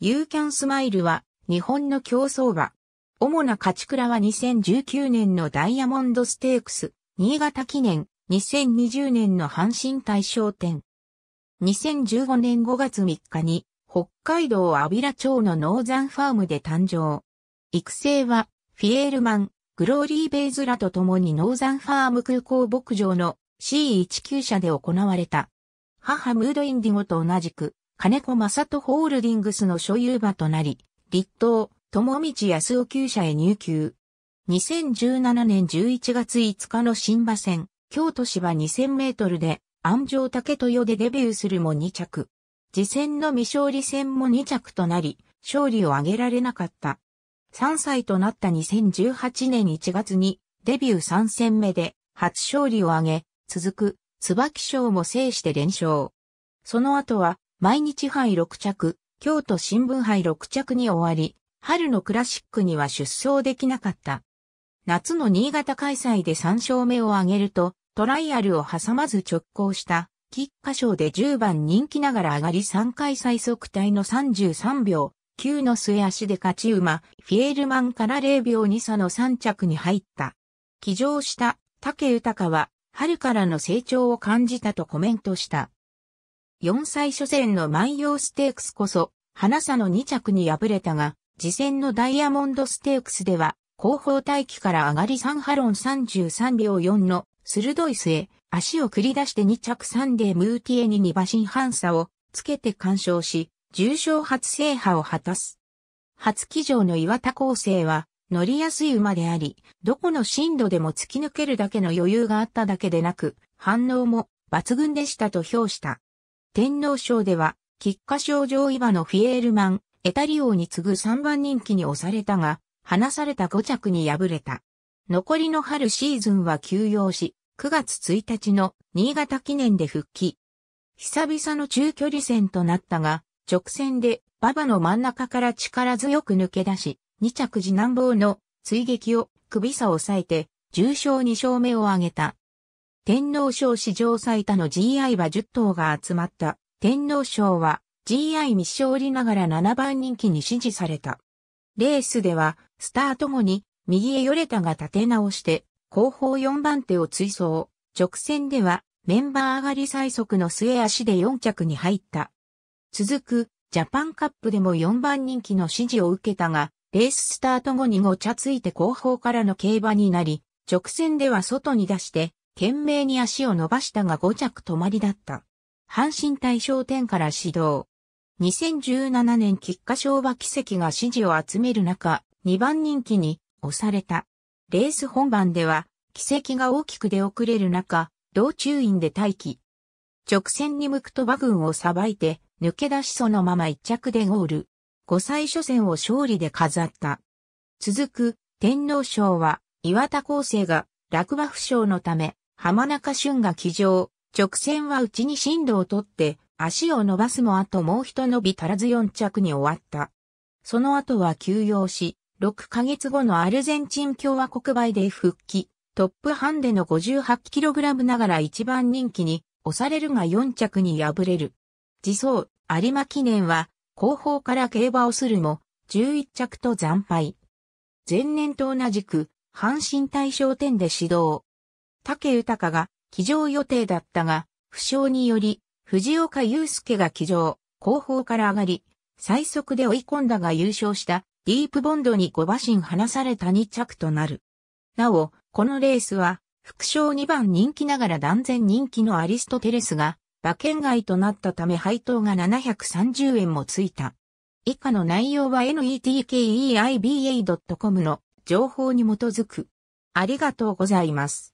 You Can Smile は日本の競争馬。主な勝ち倉は2019年のダイヤモンドステークス、新潟記念、2020年の阪神大賞典。2015年5月3日に北海道安平町のノーザンファームで誕生。育成はフィエールマン、グローリーベイズらと共にノーザンファーム空港牧場の C19 社で行われた。母ムードインディゴと同じく金子正人ホールディングスの所有場となり、立東、友道康夫厩舎へ入級。2017年11月5日の新馬戦、京都芝2000メートルで、安城竹豊でデビューするも2着。次戦の未勝利戦も2着となり、勝利を挙げられなかった。3歳となった2018年1月に、デビュー3戦目で、初勝利を挙げ、続く、椿賞も制して連勝。その後は、毎日杯6着、京都新聞杯6着に終わり、春のクラシックには出走できなかった。夏の新潟開催で3勝目を挙げると、トライアルを挟まず直行した、菊花賞で10番人気ながら上がり3回最速帯の33秒、9の末足で勝ち馬、フィエルマンから0秒2差の3着に入った。騎乗した、竹豊は、春からの成長を感じたとコメントした。4歳初戦の万葉ステークスこそ、花さの2着に敗れたが、次戦のダイヤモンドステークスでは、後方待機から上がり3ハロン33秒4の鋭い末、足を繰り出して2着3でムーティエに2馬身半差をつけて干渉し、重賞初制覇を果たす。初騎乗の岩田構成は、乗りやすい馬であり、どこの進路でも突き抜けるだけの余裕があっただけでなく、反応も抜群でしたと評した。天皇賞では、菊花賞上位馬のフィエールマン、エタリオに次ぐ3番人気に押されたが、離された5着に敗れた。残りの春シーズンは休養し、9月1日の新潟記念で復帰。久々の中距離戦となったが、直線で馬場の真ん中から力強く抜け出し、2着次難坊の追撃を首差を抑えて、重賞2勝目を挙げた。天皇賞史上最多の GI 馬10頭が集まった天皇賞は GI 未勝利ながら7番人気に支持された。レースではスタート後に右へよれたが立て直して後方4番手を追走。直線ではメンバー上がり最速の末足で4着に入った。続くジャパンカップでも4番人気の支持を受けたが、レーススタート後にごちゃついて後方からの競馬になり、直線では外に出して懸命に足を伸ばしたが5着止まりだった。阪神大賞点から始動。2017年菊花賞は奇跡が支持を集める中、2番人気に押された。レース本番では、奇跡が大きく出遅れる中、同中院で待機。直線に向くと馬群をさばいて、抜け出しそのまま1着でゴール。5歳初戦を勝利で飾った。続く、天皇賞は、岩田厚生が落馬負傷のため、浜中俊が騎乗。直線は内に進路をとって、足を伸ばすもあともう一伸び足らず4着に終わった。その後は休養し、6ヶ月後のアルゼンチン共和国杯で復帰、トップハンデの 58kg ながら一番人気に押されるが4着に敗れる。自走、有馬記念は後方から競馬をするも11着と惨敗。前年と同じく、阪神大賞典で指導、竹豊が騎乗予定だったが、負傷により、藤岡祐介が騎乗、後方から上がり、最速で追い込んだが優勝したディープボンドに5馬身離された2着となる。なお、このレースは、副賞2番人気ながら断然人気のアリストテレスが、馬券外となったため配当が730円もついた。以下の内容は netkeiba.com の情報に基づく。ありがとうございます。